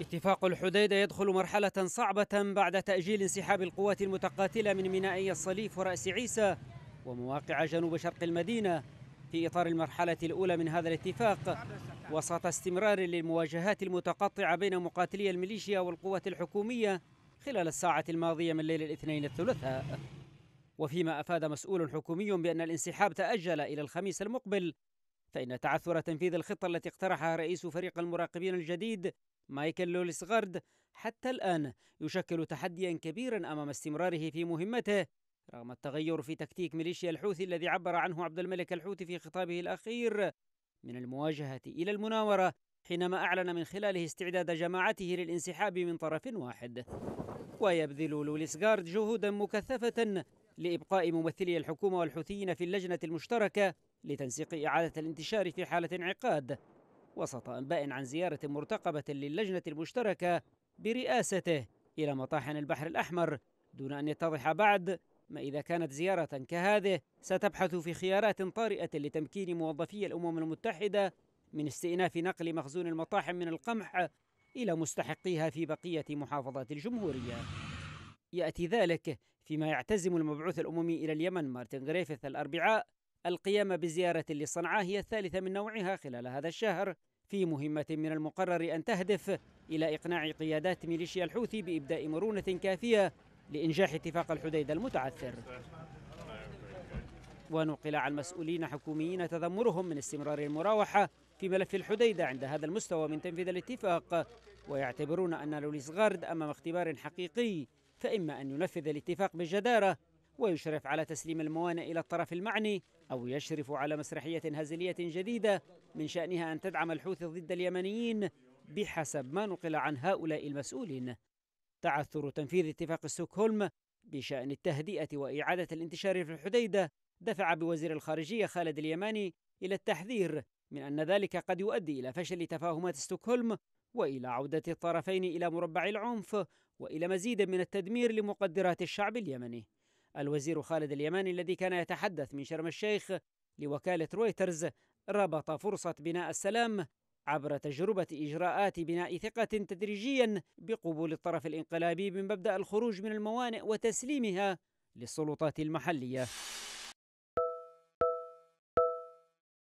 اتفاق الحديدة يدخل مرحلة صعبة بعد تأجيل انسحاب القوات المتقاتلة من مينائي الصليف ورأس عيسى ومواقع جنوب شرق المدينة في إطار المرحلة الأولى من هذا الاتفاق وسط استمرار للمواجهات المتقطعة بين مقاتلي الميليشيا والقوات الحكومية خلال الساعة الماضية من ليل الاثنين الثلاثاء وفيما أفاد مسؤول حكومي بأن الانسحاب تأجل إلى الخميس المقبل فإن تعثر تنفيذ الخطة التي اقترحها رئيس فريق المراقبين الجديد مايكل لوليسغارد حتى الآن يشكل تحديا كبيرا أمام استمراره في مهمته رغم التغير في تكتيك ميليشيا الحوثي الذي عبر عنه عبد الملك الحوثي في خطابه الأخير من المواجهة إلى المناورة حينما أعلن من خلاله استعداد جماعته للانسحاب من طرف واحد ويبذل لوليسغارد جهودا مكثفة لإبقاء ممثلي الحكومة والحوثيين في اللجنة المشتركة لتنسيق إعادة الانتشار في حالة انعقاد وسط أنباء عن زيارة مرتقبة للجنة المشتركة برئاسته إلى مطاحن البحر الأحمر دون أن يتضح بعد ما إذا كانت زيارة كهذه ستبحث في خيارات طارئة لتمكين موظفي الأمم المتحدة من استئناف نقل مخزون المطاحن من القمح إلى مستحقيها في بقية محافظات الجمهورية يأتي ذلك فيما يعتزم المبعوث الأممي إلى اليمن مارتن غريفيث الأربعاء القيام بزيارة لصنعاء هي الثالثة من نوعها خلال هذا الشهر في مهمة من المقرر أن تهدف إلى إقناع قيادات ميليشيا الحوثي بإبداء مرونة كافية لإنجاح اتفاق الحديدة المتعثر ونقل عن مسؤولين حكوميين تذمرهم من استمرار المراوحة في ملف الحديدة عند هذا المستوى من تنفيذ الاتفاق ويعتبرون أن غارد أمام اختبار حقيقي فإما أن ينفذ الاتفاق بجدارة ويشرف على تسليم الموانئ إلى الطرف المعني أو يشرف على مسرحية هزلية جديدة من شأنها أن تدعم الحوثي ضد اليمنيين بحسب ما نقل عن هؤلاء المسؤولين تعثر تنفيذ اتفاق ستوكهولم بشأن التهدئة وإعادة الانتشار في الحديدة دفع بوزير الخارجية خالد اليماني إلى التحذير من أن ذلك قد يؤدي إلى فشل تفاهمات ستوكهولم وإلى عودة الطرفين إلى مربع العنف وإلى مزيد من التدمير لمقدرات الشعب اليمني الوزير خالد اليماني الذي كان يتحدث من شرم الشيخ لوكالة رويترز ربط فرصة بناء السلام عبر تجربة إجراءات بناء ثقة تدريجيا بقبول الطرف الانقلابي من مبدأ الخروج من الموانئ وتسليمها للسلطات المحلية